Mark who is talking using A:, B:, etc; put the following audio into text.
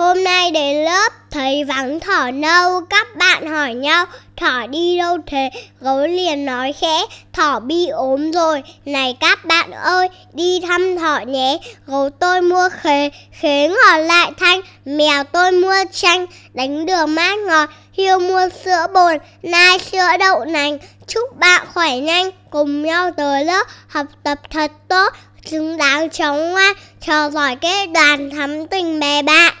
A: Hôm nay đến lớp thấy vắng thỏ nâu, các bạn hỏi nhau thỏ đi đâu thế? Gấu liền nói khẽ, thỏ bị ốm rồi. Này các bạn ơi, đi thăm thỏ nhé. Gấu tôi mua khế, khế ngọt lại thanh, mèo tôi mua chanh, đánh đường mát ngọt, hiêu mua sữa bồn, nai sữa đậu nành. Chúc bạn khỏe nhanh, cùng nhau tới lớp học tập thật tốt, xứng đáng cháu ngoan, trò giỏi kết đoàn thắm tình bè bạn.